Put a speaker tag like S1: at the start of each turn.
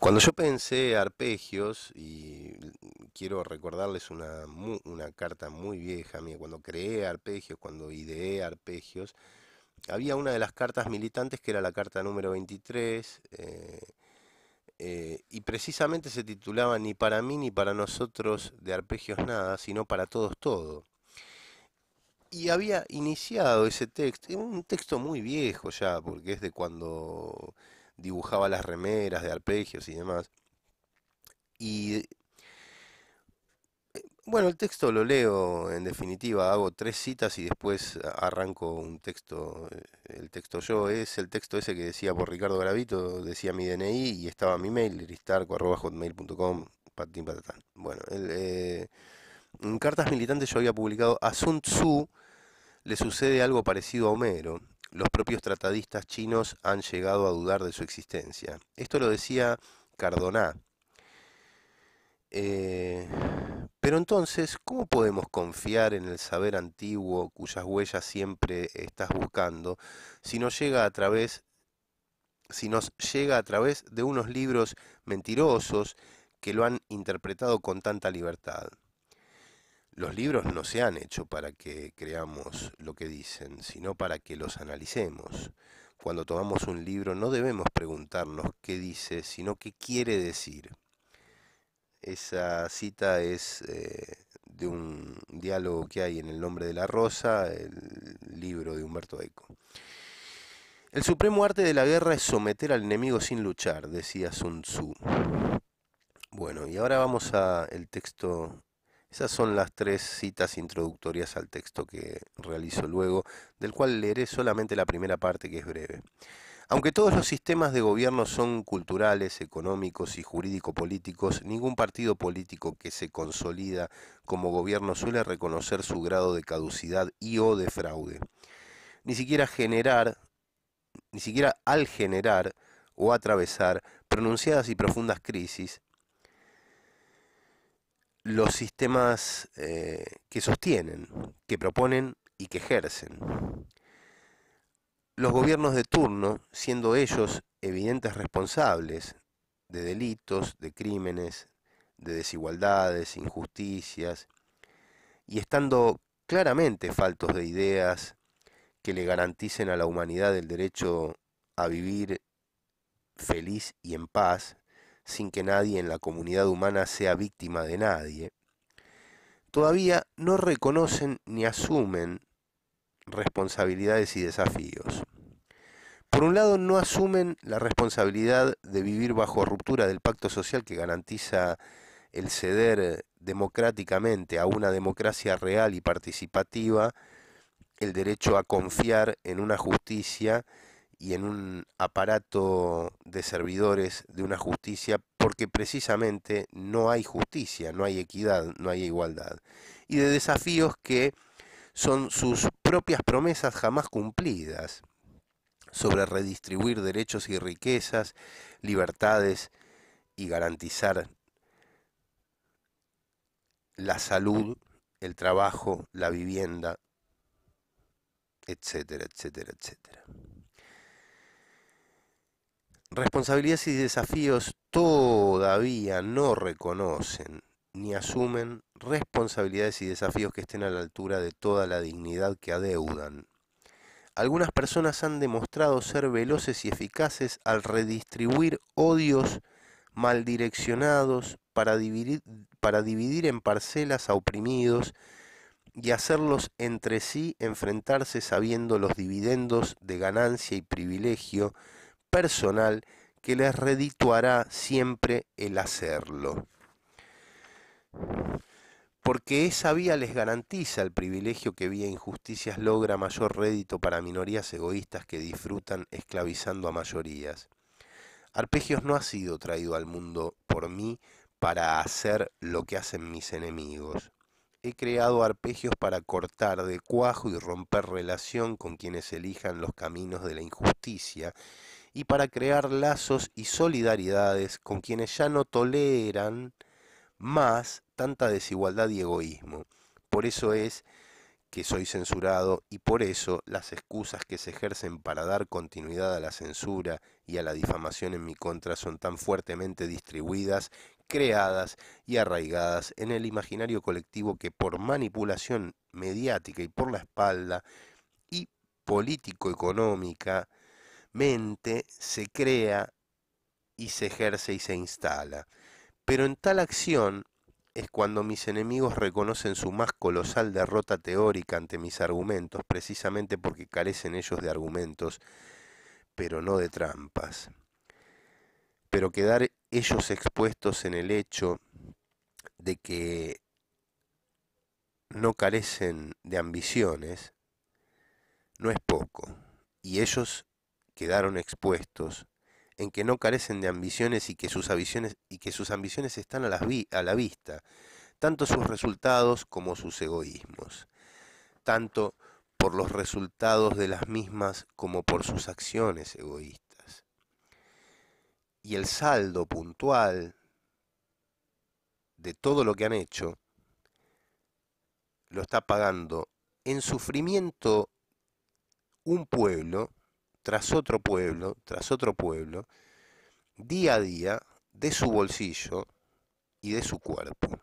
S1: Cuando yo pensé arpegios, y quiero recordarles una, carta muy vieja mía, cuando creé arpegios, cuando ideé arpegios, había una de las cartas militantes que era la carta número 23, eh, eh, y precisamente se titulaba Ni para mí ni para nosotros de arpegios nada, sino para todos todo. Y había iniciado ese texto, un texto muy viejo ya, porque es de cuando dibujaba las remeras de arpegios y demás. Y eh, bueno, el texto lo leo en definitiva, hago tres citas y después arranco un texto. Eh, el texto yo es el texto ese que decía por Ricardo Gravito, decía mi DNI y estaba mi mail, listarco@hotmail.com patín patatán. Bueno, eh, en Cartas Militantes yo había publicado a Sun Tzu le sucede algo parecido a Homero los propios tratadistas chinos han llegado a dudar de su existencia. Esto lo decía Cardoná. Eh, pero entonces, ¿cómo podemos confiar en el saber antiguo cuyas huellas siempre estás buscando si nos llega a través si nos llega a través de unos libros mentirosos que lo han interpretado con tanta libertad? Los libros no se han hecho para que creamos lo que dicen, sino para que los analicemos. Cuando tomamos un libro no debemos preguntarnos qué dice, sino qué quiere decir. Esa cita es eh, de un diálogo que hay en El nombre de la rosa, el libro de Humberto Eco. El supremo arte de la guerra es someter al enemigo sin luchar, decía Sun Tzu. Bueno, y ahora vamos al texto esas son las tres citas introductorias al texto que realizo luego, del cual leeré solamente la primera parte que es breve. Aunque todos los sistemas de gobierno son culturales, económicos y jurídico-políticos, ningún partido político que se consolida como gobierno suele reconocer su grado de caducidad y o de fraude. Ni siquiera generar, ni siquiera al generar o atravesar pronunciadas y profundas crisis, los sistemas eh, que sostienen, que proponen y que ejercen. Los gobiernos de turno, siendo ellos evidentes responsables de delitos, de crímenes, de desigualdades, injusticias, y estando claramente faltos de ideas que le garanticen a la humanidad el derecho a vivir feliz y en paz, sin que nadie en la comunidad humana sea víctima de nadie, todavía no reconocen ni asumen responsabilidades y desafíos. Por un lado, no asumen la responsabilidad de vivir bajo ruptura del pacto social que garantiza el ceder democráticamente a una democracia real y participativa el derecho a confiar en una justicia y en un aparato de servidores de una justicia porque precisamente no hay justicia, no hay equidad, no hay igualdad. Y de desafíos que son sus propias promesas jamás cumplidas sobre redistribuir derechos y riquezas, libertades y garantizar la salud, el trabajo, la vivienda, etcétera, etcétera, etcétera responsabilidades y desafíos todavía no reconocen ni asumen responsabilidades y desafíos que estén a la altura de toda la dignidad que adeudan. Algunas personas han demostrado ser veloces y eficaces al redistribuir odios mal direccionados para dividir, para dividir en parcelas a oprimidos y hacerlos entre sí enfrentarse sabiendo los dividendos de ganancia y privilegio personal que les redituará siempre el hacerlo. Porque esa vía les garantiza el privilegio que vía injusticias logra mayor rédito para minorías egoístas que disfrutan esclavizando a mayorías. Arpegios no ha sido traído al mundo por mí para hacer lo que hacen mis enemigos. He creado arpegios para cortar de cuajo y romper relación con quienes elijan los caminos de la injusticia y para crear lazos y solidaridades con quienes ya no toleran más tanta desigualdad y egoísmo. Por eso es que soy censurado y por eso las excusas que se ejercen para dar continuidad a la censura y a la difamación en mi contra son tan fuertemente distribuidas, creadas y arraigadas en el imaginario colectivo que por manipulación mediática y por la espalda y político-económica mente se crea y se ejerce y se instala. Pero en tal acción es cuando mis enemigos reconocen su más colosal derrota teórica ante mis argumentos, precisamente porque carecen ellos de argumentos, pero no de trampas. Pero quedar ellos expuestos en el hecho de que no carecen de ambiciones no es poco, y ellos quedaron expuestos, en que no carecen de ambiciones y que sus ambiciones, están a la, a la vista, tanto sus resultados como sus egoísmos, tanto por los resultados de las mismas como por sus acciones egoístas. Y el saldo puntual de todo lo que han hecho lo está pagando en sufrimiento un pueblo tras otro pueblo, tras otro pueblo, día a día, de su bolsillo y de su cuerpo.